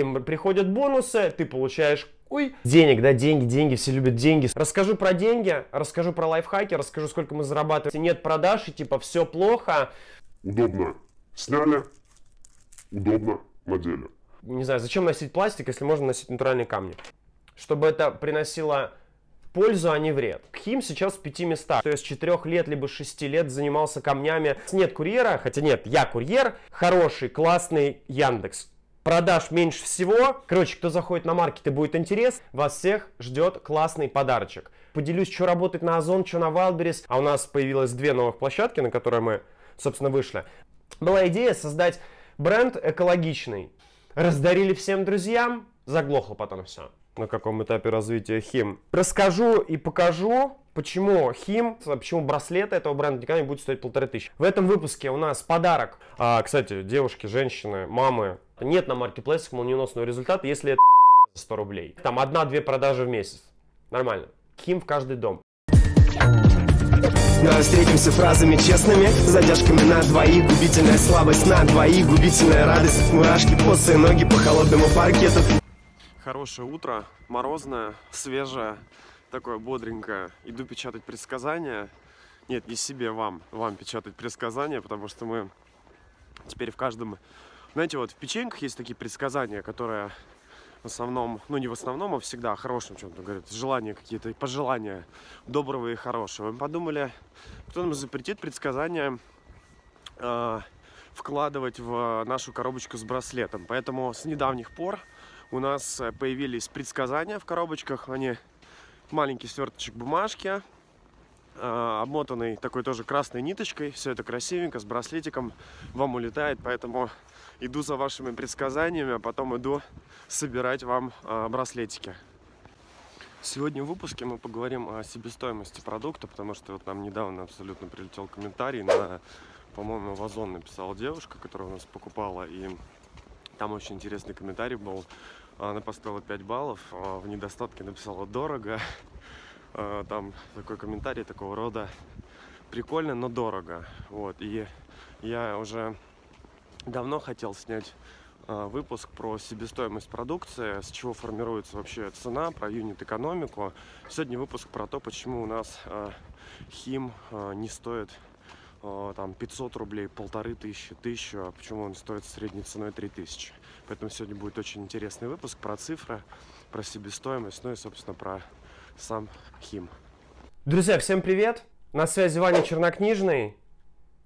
им приходят бонусы, ты получаешь Ой, денег, да, деньги, деньги, все любят деньги. Расскажу про деньги, расскажу про лайфхаки, расскажу, сколько мы зарабатываем. Если нет продаж и типа все плохо. Удобно. Сняли. Удобно на деле. Не знаю, зачем носить пластик, если можно носить натуральные камни? Чтобы это приносило пользу, а не вред. Хим сейчас в пяти местах. То есть с четырех лет, либо с шести лет занимался камнями. Нет курьера, хотя нет, я курьер. Хороший, классный Яндекс продаж меньше всего. Короче, кто заходит на маркет, и будет интерес. Вас всех ждет классный подарочек. Поделюсь, что работает на Озон, что на Wildberries. А у нас появилось две новых площадки, на которые мы, собственно, вышли. Была идея создать бренд экологичный. Раздарили всем друзьям, заглохло потом все. На каком этапе развития Хим? Расскажу и покажу, почему Хим, почему браслеты этого бренда никогда не будет стоить полторы тысячи. В этом выпуске у нас подарок. А, кстати, девушки, женщины, мамы, нет на маркетплейсах молниеносного результата, если это 100 рублей. Там одна-две продажи в месяц. Нормально. Ким в каждый дом. Давай ну, встретимся фразами честными, задержками на двоих, губительная слабость на двоих, губительная радость, мурашки, босые ноги по холодному паркету. Хорошее утро, морозное, свежее, такое бодренькое. Иду печатать предсказания. Нет, не себе, вам, вам печатать предсказания, потому что мы теперь в каждом знаете, вот в печеньках есть такие предсказания, которые в основном, ну не в основном, а всегда о хорошем чем-то говорят. Желания какие-то, пожелания доброго и хорошего. Мы подумали, кто нам запретит предсказания э, вкладывать в нашу коробочку с браслетом. Поэтому с недавних пор у нас появились предсказания в коробочках. Они маленький сверточек бумажки, э, обмотанный такой тоже красной ниточкой. Все это красивенько, с браслетиком вам улетает, поэтому иду за вашими предсказаниями, а потом иду собирать вам э, браслетики. Сегодня в выпуске мы поговорим о себестоимости продукта, потому что вот нам недавно абсолютно прилетел комментарий на, по-моему, вазон написала девушка, которая у нас покупала, и там очень интересный комментарий был. Она поставила 5 баллов, а, в недостатке написала «дорого». А, там такой комментарий такого рода «прикольно, но дорого». Вот, и я уже давно хотел снять э, выпуск про себестоимость продукции, с чего формируется вообще цена, про юнит-экономику. Сегодня выпуск про то, почему у нас э, хим э, не стоит там 500 рублей, полторы тысячи, тысячу, а почему он стоит средней ценой 3000. Поэтому сегодня будет очень интересный выпуск про цифры, про себестоимость, ну и, собственно, про сам хим. Друзья, всем привет! На связи Ваня Чернокнижный,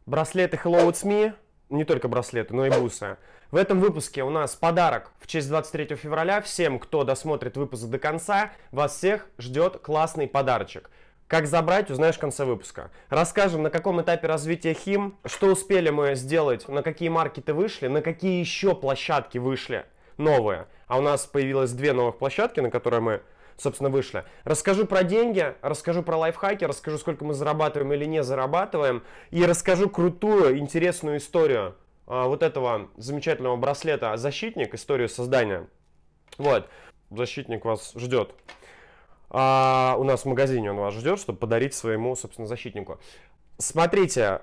браслеты Hello It's Me – не только браслеты, но и бусы. В этом выпуске у нас подарок в честь 23 февраля. Всем, кто досмотрит выпуск до конца, вас всех ждет классный подарочек. Как забрать, узнаешь в конце выпуска. Расскажем, на каком этапе развития Хим, что успели мы сделать, на какие маркеты вышли, на какие еще площадки вышли новые. А у нас появилось две новых площадки, на которые мы собственно, вышли. Расскажу про деньги, расскажу про лайфхаки, расскажу, сколько мы зарабатываем или не зарабатываем, и расскажу крутую, интересную историю а, вот этого замечательного браслета «Защитник», историю создания. Вот, «Защитник» вас ждет. А, у нас в магазине он вас ждет, чтобы подарить своему, собственно, защитнику. Смотрите,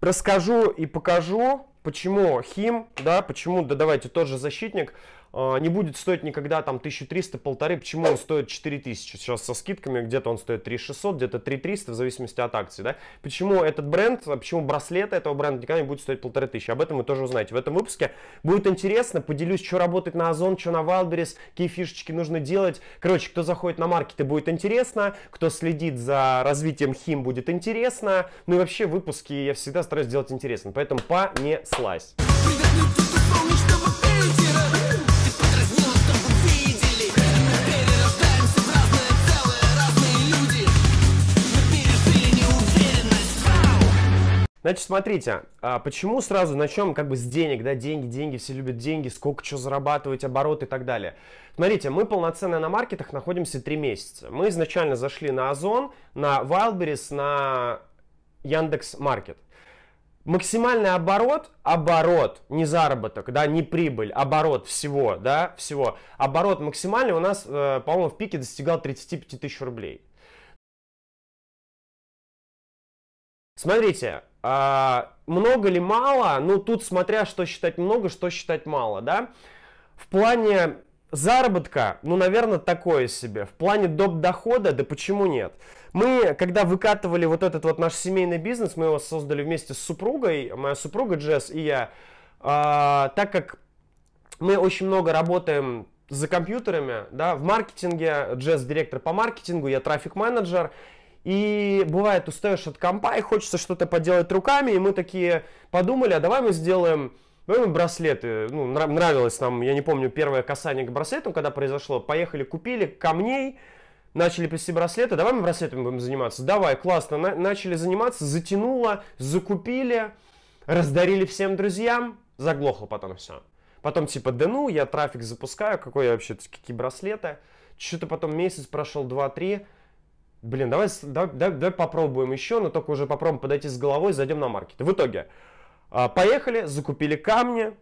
расскажу и покажу, почему Хим, да, почему, да давайте, тот же защитник – Э, не будет стоить никогда там 1300, полторы, почему он стоит 4000, сейчас со скидками где-то он стоит 3600, где-то 3300, в зависимости от акции, да, почему этот бренд, а почему браслет этого бренда никогда не будет стоить полторы тысячи, об этом вы тоже узнаете в этом выпуске, будет интересно, поделюсь, что работать на Озон, что на Wildberries, какие фишечки нужно делать, короче, кто заходит на маркеты, будет интересно, кто следит за развитием хим, будет интересно, ну и вообще выпуски я всегда стараюсь делать интересно, поэтому понеслась. Привет, Значит, смотрите, а почему сразу начнем как бы с денег, да, деньги, деньги, все любят деньги, сколько что зарабатывать, оборот и так далее. Смотрите, мы полноценно на маркетах находимся 3 месяца. Мы изначально зашли на Озон, на Wildberries, на Яндекс Маркет. Максимальный оборот, оборот, не заработок, да, не прибыль, оборот всего, да, всего. Оборот максимальный у нас, э, по-моему, в пике достигал 35 тысяч рублей. Смотрите, а, много ли мало? Ну, тут смотря, что считать много, что считать мало, да? В плане заработка, ну, наверное, такое себе. В плане доп. дохода, да почему нет? Мы, когда выкатывали вот этот вот наш семейный бизнес, мы его создали вместе с супругой, моя супруга Джесс и я, а, так как мы очень много работаем за компьютерами, да, в маркетинге, Джесс директор по маркетингу, я трафик-менеджер, и бывает, устаешь от компа и хочется что-то поделать руками, и мы такие подумали, а давай мы сделаем давай мы браслеты, ну, нравилось нам, я не помню, первое касание к браслету, когда произошло, поехали, купили камней, начали плести браслеты, давай мы браслетами будем заниматься, давай, классно, на начали заниматься, затянуло, закупили, раздарили всем друзьям, заглохло потом все. Потом типа, да ну, я трафик запускаю, какой я вообще, какие браслеты, что-то потом месяц прошел, два-три, блин, давай, давай, давай попробуем еще, но только уже попробуем подойти с головой, зайдем на маркет. В итоге а, поехали, закупили камни,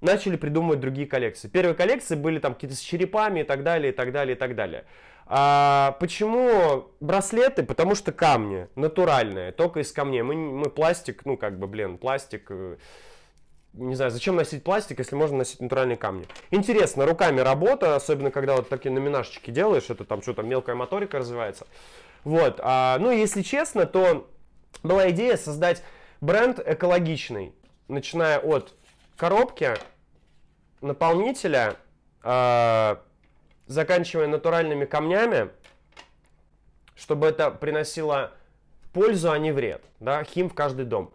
начали придумывать другие коллекции. Первые коллекции были там какие-то с черепами и так далее, и так далее, и так далее. А почему браслеты? Потому что камни натуральные, только из камней. Мы, мы пластик, ну как бы, блин, пластик э, не знаю, зачем носить пластик, если можно носить натуральные камни. Интересно, руками работа, особенно когда вот такие номинашечки делаешь, это там что-то мелкая моторика развивается. Вот, а, ну если честно, то была идея создать бренд экологичный, начиная от коробки, наполнителя, а, заканчивая натуральными камнями, чтобы это приносило пользу, а не вред, да, хим в каждый дом.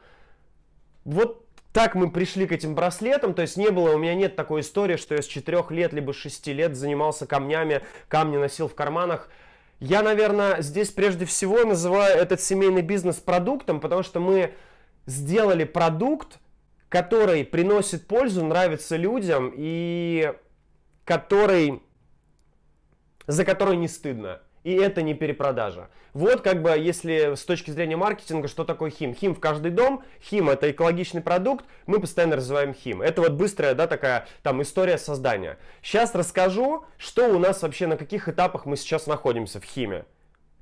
Вот так мы пришли к этим браслетам, то есть не было, у меня нет такой истории, что я с 4 лет либо 6 лет занимался камнями, камни носил в карманах. Я, наверное, здесь прежде всего называю этот семейный бизнес продуктом, потому что мы сделали продукт, который приносит пользу, нравится людям и который за который не стыдно. И это не перепродажа. Вот как бы, если с точки зрения маркетинга, что такое хим? Хим в каждый дом, хим это экологичный продукт, мы постоянно развиваем хим. Это вот быстрая, да, такая там история создания. Сейчас расскажу, что у нас вообще, на каких этапах мы сейчас находимся в химе.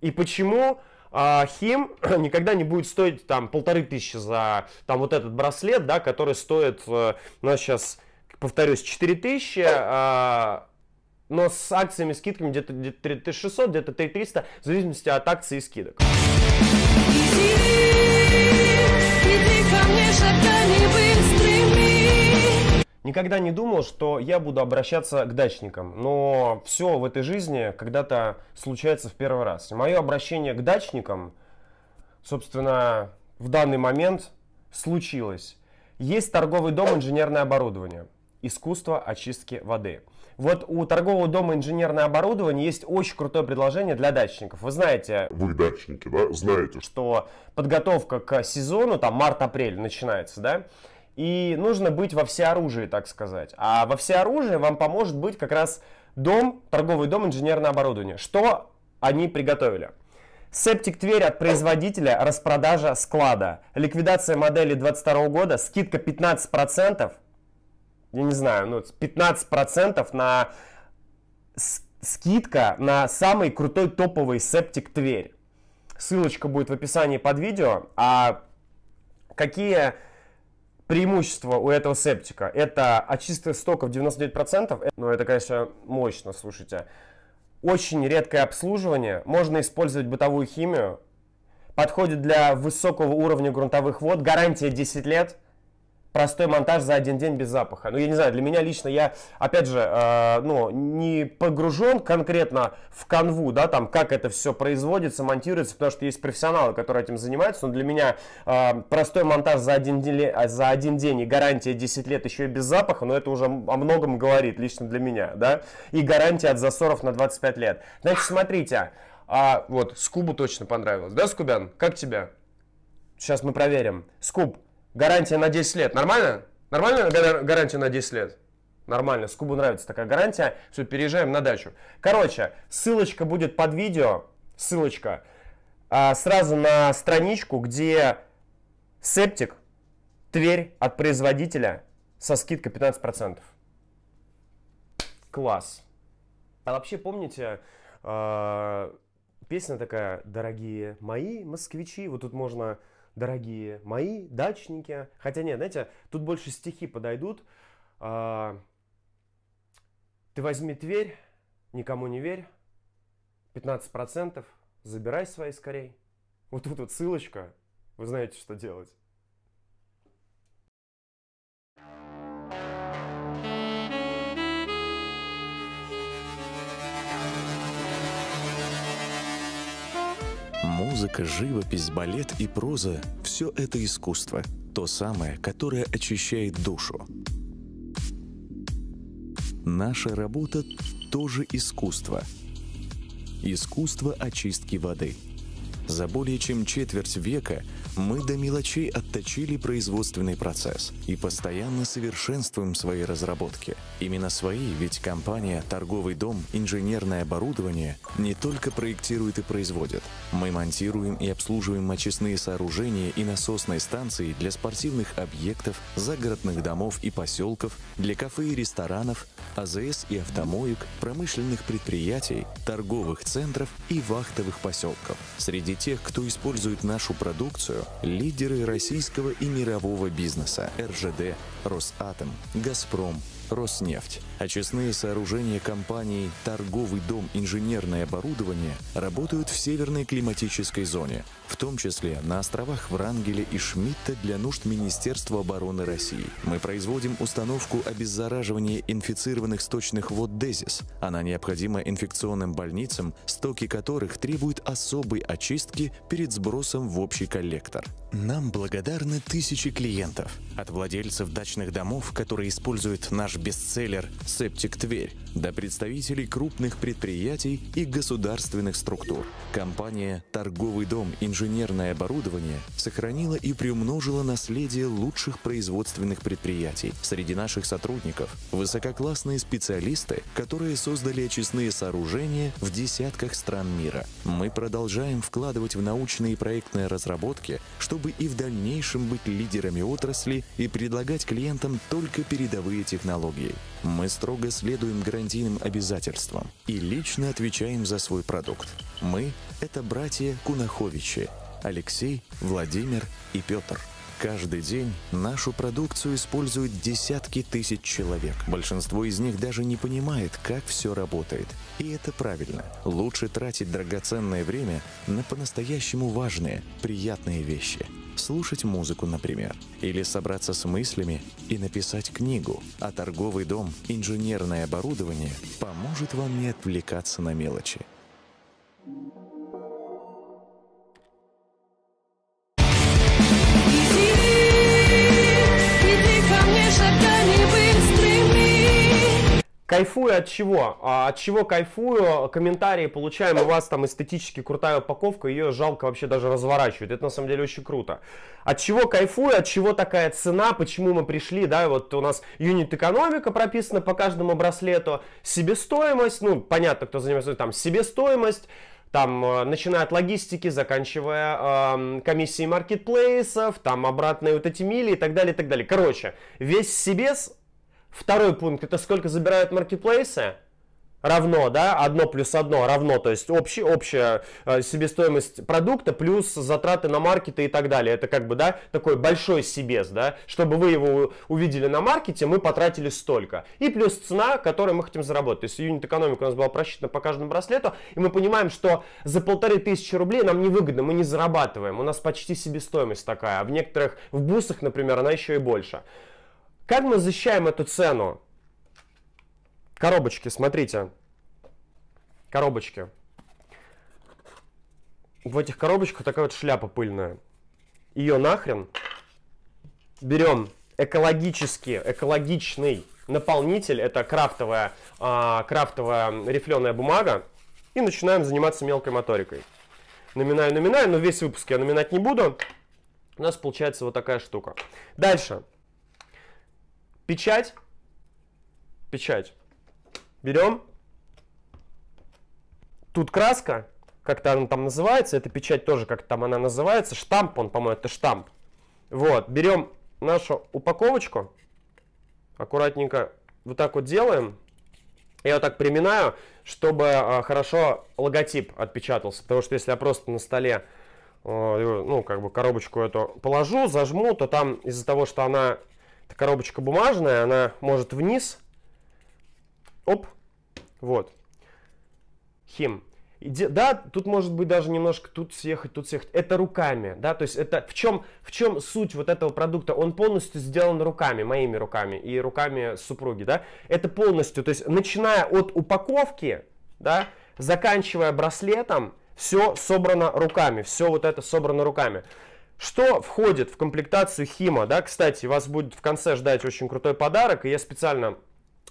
И почему а хим никогда не будет стоить там полторы тысячи за там вот этот браслет, да, который стоит э, у нас сейчас, повторюсь, 4 тысячи, а, но с акциями, скидками где-то 3600, где-то 3300, в зависимости от акций и скидок. Никогда не думал, что я буду обращаться к дачникам, но все в этой жизни когда-то случается в первый раз. Мое обращение к дачникам, собственно, в данный момент случилось. Есть торговый дом инженерное оборудование, искусство очистки воды – вот у торгового дома инженерное оборудование есть очень крутое предложение для дачников. Вы знаете... Вы дачники, да? Знаете. Что подготовка к сезону, там март-апрель начинается, да? И нужно быть во всеоружии, так сказать. А во всеоружии вам поможет быть как раз дом, торговый дом инженерное оборудование. Что они приготовили? Септик Тверь от производителя, распродажа склада. Ликвидация модели 22 года, скидка 15%, я не знаю, ну, 15% на скидка на самый крутой топовый септик Тверь. Ссылочка будет в описании под видео. А какие преимущества у этого септика? Это очистка стоков 99%. Э, ну, это, конечно, мощно, слушайте. Очень редкое обслуживание. Можно использовать бытовую химию. Подходит для высокого уровня грунтовых вод. Гарантия 10 лет простой монтаж за один день без запаха. Ну, я не знаю, для меня лично я, опять же, э, ну, не погружен конкретно в канву, да, там, как это все производится, монтируется, потому что есть профессионалы, которые этим занимаются, но для меня э, простой монтаж за один, день, э, за один день и гарантия 10 лет еще и без запаха, но ну, это уже о многом говорит лично для меня, да, и гарантия от засоров на 25 лет. Значит, смотрите, а, вот, Скубу точно понравилось, да, Скубян, как тебя? Сейчас мы проверим. Скуб, Гарантия на 10 лет. Нормально? Нормально гарантия на 10 лет? Нормально. Скубу нравится такая гарантия. Все, переезжаем на дачу. Короче, ссылочка будет под видео. Ссылочка. А, сразу на страничку, где септик, Тверь от производителя со скидкой 15%. Класс. А вообще помните, а, песня такая «Дорогие мои москвичи», вот тут можно дорогие мои дачники. Хотя нет, знаете, тут больше стихи подойдут. А, Ты возьми Тверь, никому не верь, 15%, забирай свои скорей. Вот тут вот ссылочка, вы знаете, что делать. Музыка, живопись, балет и проза – все это искусство, то самое, которое очищает душу. Наша работа тоже искусство. Искусство очистки воды – за более чем четверть века мы до мелочей отточили производственный процесс и постоянно совершенствуем свои разработки. Именно свои, ведь компания, торговый дом, инженерное оборудование не только проектирует и производит. Мы монтируем и обслуживаем очистные сооружения и насосные станции для спортивных объектов, загородных домов и поселков, для кафе и ресторанов, АЗС и автомоек, промышленных предприятий, торговых центров и вахтовых поселков. Среди тех, кто использует нашу продукцию, лидеры российского и мирового бизнеса – РЖД, Росатом, Газпром, Роснефть. Очистные а сооружения компании «Торговый дом инженерное оборудование» работают в северной климатической зоне, в том числе на островах Врангеля и Шмидта для нужд Министерства обороны России. Мы производим установку обеззараживания инфицированных сточных вод ДЕЗИС. Она необходима инфекционным больницам, стоки которых требуют особой очистки перед сбросом в общий коллектор. Нам благодарны тысячи клиентов – от владельцев дачных домов, которые используют наш бестселлер «Септик Тверь», до представителей крупных предприятий и государственных структур. Компания «Торговый дом. Инженерное оборудование» сохранила и приумножила наследие лучших производственных предприятий. Среди наших сотрудников – высококлассные специалисты, которые создали очистные сооружения в десятках стран мира. Мы продолжаем вкладывать в научные и проектные разработки, чтобы и в дальнейшем быть лидерами отрасли и предлагать клиентам только передовые технологии. Мы строго следуем гарантийным обязательствам и лично отвечаем за свой продукт. Мы – это братья Кунаховичи – Алексей, Владимир и Петр. Каждый день нашу продукцию используют десятки тысяч человек. Большинство из них даже не понимает, как все работает. И это правильно. Лучше тратить драгоценное время на по-настоящему важные, приятные вещи – слушать музыку, например, или собраться с мыслями и написать книгу, а торговый дом, инженерное оборудование поможет вам не отвлекаться на мелочи. Кайфую от чего? А, от чего кайфую? Комментарии получаем, у вас там эстетически крутая упаковка, ее жалко вообще даже разворачивать. Это на самом деле очень круто. От чего кайфую? От чего такая цена? Почему мы пришли? Да, вот у нас юнит экономика прописана по каждому браслету, себестоимость, ну, понятно, кто занимается, там, себестоимость, там, э, начиная от логистики, заканчивая э, комиссией маркетплейсов, там, обратные вот эти мили и так далее, и так далее. Короче, весь себес Второй пункт – это сколько забирают маркетплейсы равно, да, одно плюс одно равно, то есть общий, общая э, себестоимость продукта плюс затраты на маркеты и так далее. Это как бы, да, такой большой себес, да, чтобы вы его увидели на маркете, мы потратили столько. И плюс цена, которую мы хотим заработать. То есть юнит экономика у нас была просчитана по каждому браслету, и мы понимаем, что за полторы тысячи рублей нам невыгодно, мы не зарабатываем, у нас почти себестоимость такая, а в некоторых, в бусах, например, она еще и больше. Как мы защищаем эту цену? Коробочки, смотрите. Коробочки. В этих коробочках такая вот шляпа пыльная. Ее нахрен. Берем экологический, экологичный наполнитель. Это крафтовая, а, крафтовая рифленая бумага. И начинаем заниматься мелкой моторикой. Номинаю, номинаю, но весь выпуск я номинать не буду. У нас получается вот такая штука. Дальше. Печать. Печать. Берем. Тут краска, как-то она там называется. Эта печать тоже как-то там она называется. Штамп он, по-моему, это штамп. Вот, берем нашу упаковочку. Аккуратненько вот так вот делаем. Я вот так приминаю, чтобы э, хорошо логотип отпечатался. Потому что если я просто на столе, э, ну, как бы коробочку эту положу, зажму, то там из-за того, что она эта коробочка бумажная, она может вниз. Оп, вот. Хим. Да, тут может быть даже немножко тут съехать, тут съехать. Это руками, да, то есть это в чем, в чем суть вот этого продукта? Он полностью сделан руками, моими руками и руками супруги, да. Это полностью, то есть начиная от упаковки, да, заканчивая браслетом, все собрано руками, все вот это собрано руками. Что входит в комплектацию Хима? Да, кстати, вас будет в конце ждать очень крутой подарок, и я специально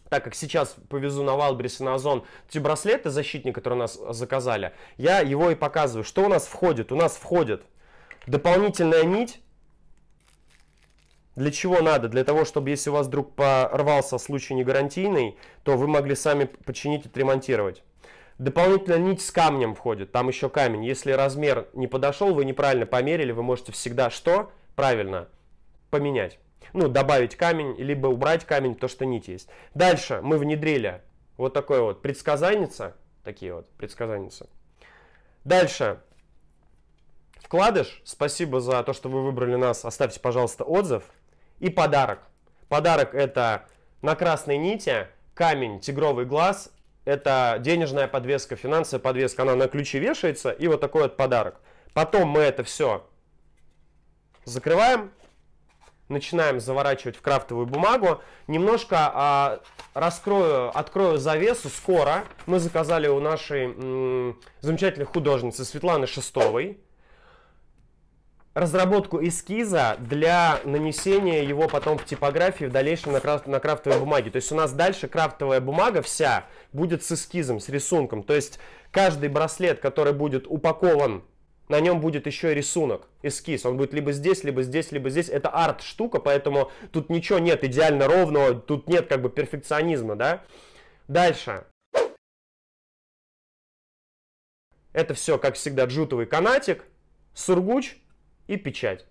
так как сейчас повезу на Валбрис и на Озон эти браслеты защитные, которые у нас заказали, я его и показываю. Что у нас входит? У нас входит дополнительная нить. Для чего надо? Для того, чтобы если у вас вдруг порвался случай негарантийный, то вы могли сами починить и отремонтировать. Дополнительно нить с камнем входит, там еще камень. Если размер не подошел, вы неправильно померили, вы можете всегда что? Правильно, поменять. Ну, добавить камень, либо убрать камень, то что нить есть. Дальше мы внедрили вот такое вот предсказанница. Такие вот предсказанницы. Дальше. Вкладыш. Спасибо за то, что вы выбрали нас. Оставьте, пожалуйста, отзыв. И подарок. Подарок это на красной нити камень, тигровый глаз это денежная подвеска, финансовая подвеска, она на ключи вешается, и вот такой вот подарок. Потом мы это все закрываем, начинаем заворачивать в крафтовую бумагу. Немножко а, раскрою, открою завесу скоро. Мы заказали у нашей м, замечательной художницы Светланы Шестовой разработку эскиза для нанесения его потом в типографии в дальнейшем на, крафт, на крафтовой бумаге. То есть у нас дальше крафтовая бумага вся будет с эскизом, с рисунком. То есть каждый браслет, который будет упакован, на нем будет еще и рисунок, эскиз. Он будет либо здесь, либо здесь, либо здесь. Это арт-штука, поэтому тут ничего нет идеально ровного, тут нет как бы перфекционизма, да? Дальше. Это все, как всегда, джутовый канатик, сургуч, и печать.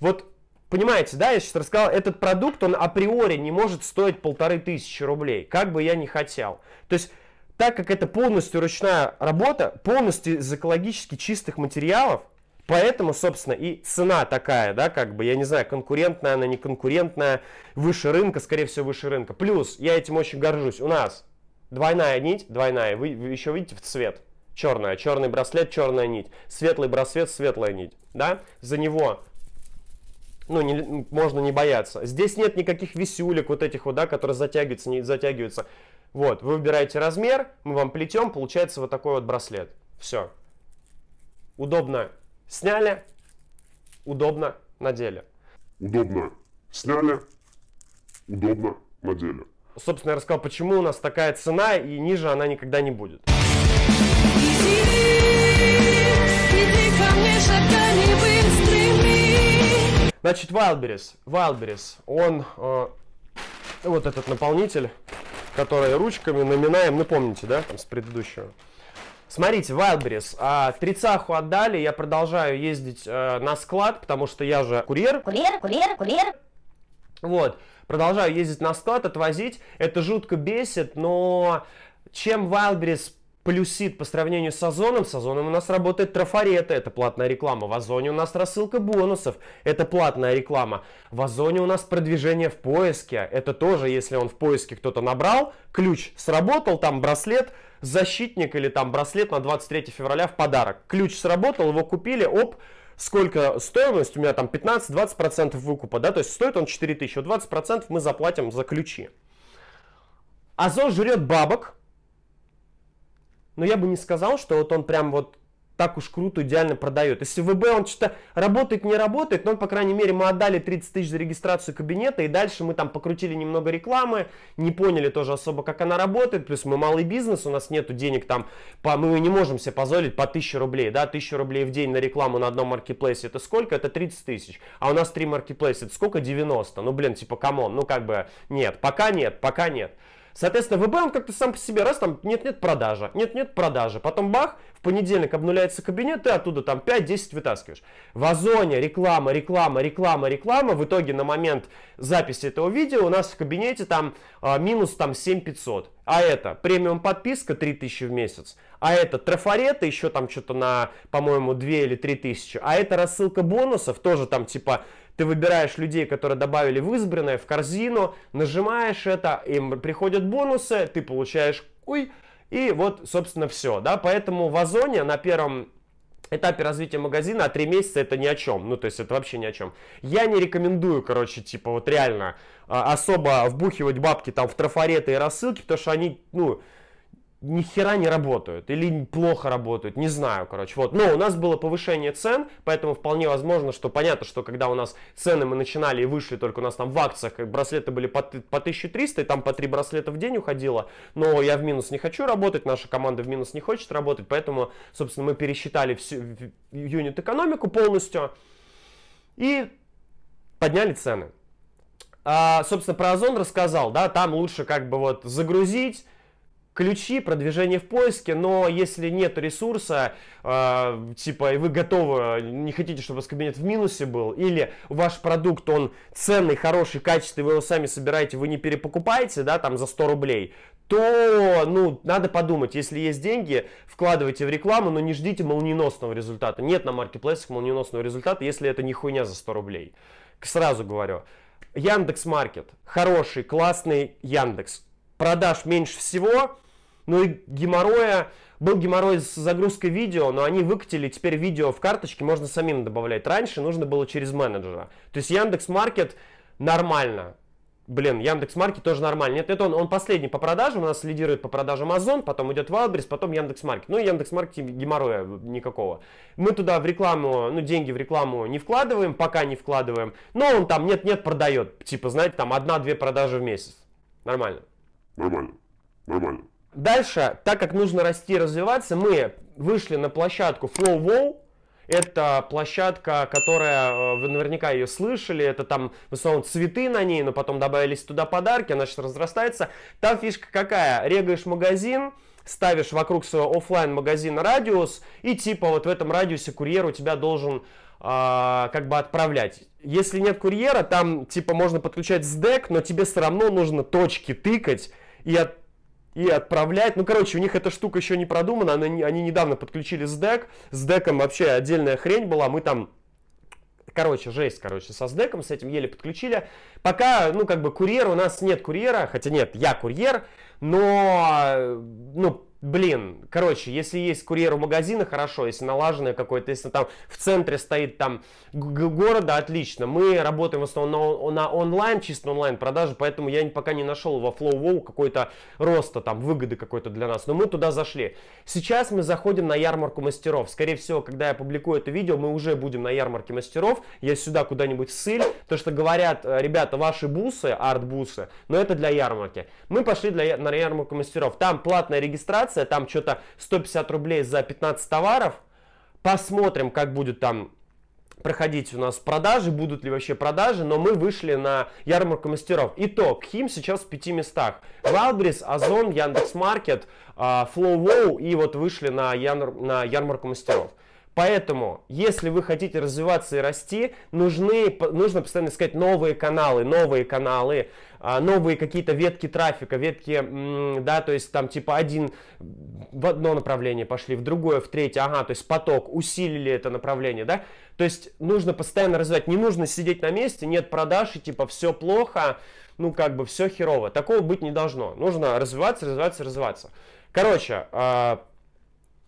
Вот Понимаете, да, я сейчас рассказал, этот продукт, он априори не может стоить полторы тысячи рублей, как бы я ни хотел. То есть, так как это полностью ручная работа, полностью из экологически чистых материалов, поэтому, собственно, и цена такая, да, как бы, я не знаю, конкурентная она, не конкурентная, выше рынка, скорее всего, выше рынка. Плюс, я этим очень горжусь, у нас двойная нить, двойная, вы, еще видите в цвет, черная. Черный браслет, черная нить. Светлый браслет, светлая нить. Да? За него ну, не, можно не бояться. Здесь нет никаких висюлек вот этих вот, да, которые затягиваются, не затягиваются. Вот, вы выбираете размер, мы вам плетем, получается вот такой вот браслет. Все. Удобно сняли, удобно надели. Удобно сняли, удобно надели. Собственно, я рассказал, почему у нас такая цена, и ниже она никогда не будет. Значит, Wildberries. Wildberries, он э, вот этот наполнитель, который ручками наминаем, ну помните, да, там с предыдущего. Смотрите, Wildberries, а, трицаху отдали, я продолжаю ездить э, на склад, потому что я же курьер. Курьер, курьер, курьер. Вот, продолжаю ездить на склад, отвозить, это жутко бесит, но чем Wildberries плюсит по сравнению с Озоном. С Озоном у нас работает трафареты, это платная реклама. В Озоне у нас рассылка бонусов, это платная реклама. В Озоне у нас продвижение в поиске, это тоже, если он в поиске кто-то набрал, ключ сработал, там браслет, защитник или там браслет на 23 февраля в подарок. Ключ сработал, его купили, оп, сколько стоимость, у меня там 15-20% выкупа, да, то есть стоит он 4000, 20% мы заплатим за ключи. Озон жрет бабок, но я бы не сказал, что вот он прям вот так уж круто, идеально продает. Если ВБ он что-то работает, не работает, но, по крайней мере, мы отдали 30 тысяч за регистрацию кабинета, и дальше мы там покрутили немного рекламы, не поняли тоже особо, как она работает, плюс мы малый бизнес, у нас нету денег там, по, мы не можем себе позволить по 1000 рублей, да, 1000 рублей в день на рекламу на одном маркетплейсе, это сколько? Это 30 тысяч, а у нас три маркетплейса, это сколько? 90, ну, блин, типа, камон, ну, как бы, нет, пока нет, пока нет. Соответственно, ВБ он как-то сам по себе, раз там нет-нет продажа, нет-нет продажа. Потом бах, в понедельник обнуляется кабинет, ты оттуда там 5-10 вытаскиваешь. В Озоне реклама, реклама, реклама, реклама. В итоге на момент записи этого видео у нас в кабинете там а, минус там 7500. А это премиум подписка 3000 в месяц. А это трафарета еще там что-то на, по-моему, 2 или 3 тысячи. А это рассылка бонусов тоже там типа ты выбираешь людей, которые добавили в избранное, в корзину, нажимаешь это, им приходят бонусы, ты получаешь уй, и вот, собственно, все, да, поэтому в Озоне на первом этапе развития магазина, а 3 месяца это ни о чем, ну, то есть это вообще ни о чем. Я не рекомендую, короче, типа, вот реально а, особо вбухивать бабки там в трафареты и рассылки, потому что они, ну, ни хера не работают или плохо работают, не знаю, короче. Вот. Но у нас было повышение цен, поэтому вполне возможно, что понятно, что когда у нас цены мы начинали и вышли, только у нас там в акциях браслеты были по, по 1300, и там по 3 браслета в день уходило, но я в минус не хочу работать, наша команда в минус не хочет работать, поэтому, собственно, мы пересчитали всю юнит-экономику полностью и подняли цены. А, собственно, про Озон рассказал, да, там лучше как бы вот загрузить, ключи продвижение в поиске, но если нет ресурса, э, типа, и вы готовы, не хотите, чтобы у кабинет в минусе был, или ваш продукт, он ценный, хороший, качественный, вы его сами собираете, вы не перепокупаете, да, там, за 100 рублей, то, ну, надо подумать, если есть деньги, вкладывайте в рекламу, но не ждите молниеносного результата. Нет на маркетплейсах молниеносного результата, если это не хуйня за 100 рублей. Сразу говорю. Яндекс Маркет. Хороший, классный Яндекс. Продаж меньше всего, ну и геморроя, был геморрой с загрузкой видео, но они выкатили теперь видео в карточке, можно самим добавлять. Раньше нужно было через менеджера. То есть Яндекс Маркет нормально. Блин, Яндекс Маркет тоже нормально. Нет, это он, он последний по продажам, у нас лидирует по продажам Озон, потом идет Валбрис, потом Яндекс Маркет. Ну, Яндекс Маркет геморроя никакого. Мы туда в рекламу, ну, деньги в рекламу не вкладываем, пока не вкладываем, но он там нет-нет продает. Типа, знаете, там одна-две продажи в месяц. Нормально. Нормально. Нормально. Дальше, так как нужно расти и развиваться, мы вышли на площадку FlowWow. Это площадка, которая, э, вы наверняка ее слышали, это там в основном цветы на ней, но потом добавились туда подарки, она сейчас разрастается. Там фишка какая, регаешь магазин, ставишь вокруг своего офлайн магазина радиус, и типа вот в этом радиусе курьер у тебя должен э, как бы отправлять. Если нет курьера, там типа можно подключать SDEC, но тебе все равно нужно точки тыкать, и от и отправлять. Ну, короче, у них эта штука еще не продумана, они, они недавно подключили SDEC, с деком вообще отдельная хрень была, мы там короче, жесть, короче, со сдеком, с этим еле подключили. Пока, ну, как бы курьер, у нас нет курьера, хотя нет, я курьер, но, э, ну, блин, короче, если есть курьер в магазине, хорошо, если налаженное какое-то, если там в центре стоит там города, отлично. Мы работаем в основном на, на онлайн, чисто онлайн продажи, поэтому я пока не нашел во Flow FlowWow какой-то роста, там, выгоды какой-то для нас, но мы туда зашли. Сейчас мы заходим на ярмарку мастеров. Скорее всего, когда я публикую это видео, мы уже будем на ярмарке мастеров. Я сюда куда-нибудь ссыль, то что говорят, э, ребята, ваши бусы, арт-бусы, но это для ярмарки. Мы пошли для, на ярмарку мастеров. Там платная регистрация, акция, там что-то 150 рублей за 15 товаров. Посмотрим, как будет там проходить у нас продажи, будут ли вообще продажи, но мы вышли на ярмарку мастеров. Итог, Хим сейчас в пяти местах. Wildberries, Озон, Яндекс.Маркет, Flowwow а, и вот вышли на, яр... на ярмарку мастеров. Поэтому, если вы хотите развиваться и расти, нужны, нужно постоянно искать новые каналы, новые каналы, а, новые какие-то ветки трафика, ветки, да, то есть там типа один в одно направление пошли, в другое, в третье, ага, то есть поток, усилили это направление, да. То есть нужно постоянно развивать, не нужно сидеть на месте, нет продаж и типа все плохо, ну как бы все херово. Такого быть не должно. Нужно развиваться, развиваться, развиваться. Короче, а,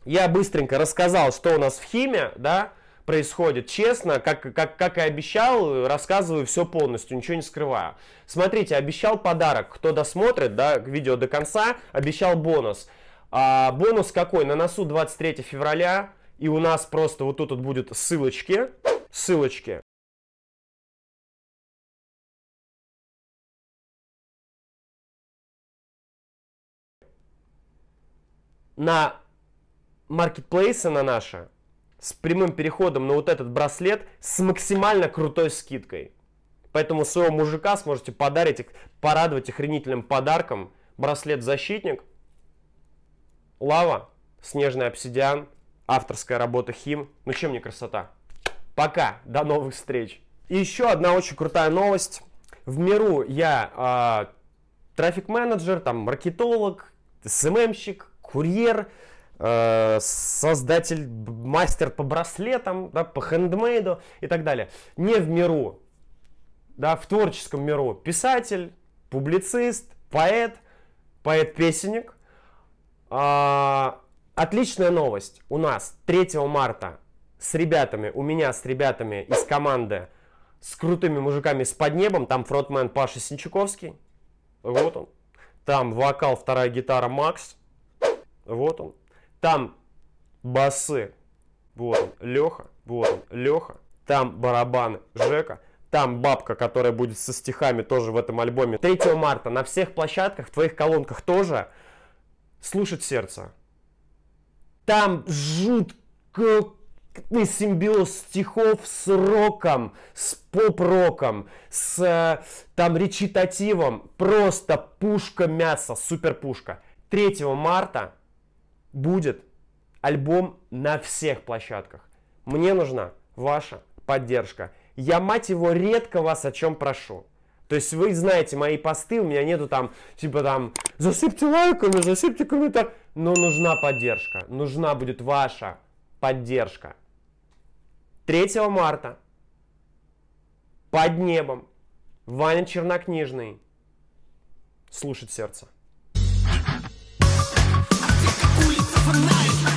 я быстренько рассказал, что у нас в химии, да, происходит. Честно, как, как, как и обещал, рассказываю все полностью, ничего не скрываю. Смотрите, обещал подарок. Кто досмотрит да, видео до конца, обещал бонус. А, бонус какой? На носу 23 февраля. И у нас просто вот тут вот будут ссылочки. Ссылочки. На маркетплейса на наши с прямым переходом на вот этот браслет с максимально крутой скидкой. Поэтому своего мужика сможете подарить, порадовать охренительным подарком. Браслет-защитник, лава, снежный обсидиан, авторская работа Хим. Ну чем не красота? Пока, до новых встреч. И еще одна очень крутая новость. В миру я э, трафик-менеджер, там маркетолог, СММщик, курьер, Э, создатель, мастер по браслетам, да, по хендмейду и так далее. Не в миру, да, в творческом миру писатель, публицист, поэт, поэт-песенник. А, отличная новость. У нас 3 марта с ребятами, у меня с ребятами из команды, с крутыми мужиками с под небом, там фронтмен Паша Синчаковский, вот он, там вокал, вторая гитара Макс, вот он, там басы. Вот он, Леха, вот он, Леха. Там барабаны Жека. Там бабка, которая будет со стихами тоже в этом альбоме. 3 марта на всех площадках, в твоих колонках тоже. Слушать сердце. Там жутко симбиоз стихов с роком, с поп-роком, с э, там речитативом. Просто пушка мяса, супер пушка. 3 марта будет альбом на всех площадках. Мне нужна ваша поддержка. Я, мать его, редко вас о чем прошу. То есть вы знаете мои посты, у меня нету там, типа там, засыпьте лайками, засыпьте комментарий. Но нужна поддержка, нужна будет ваша поддержка. 3 марта под небом Ваня Чернокнижный. Слушать сердце. ulica for night.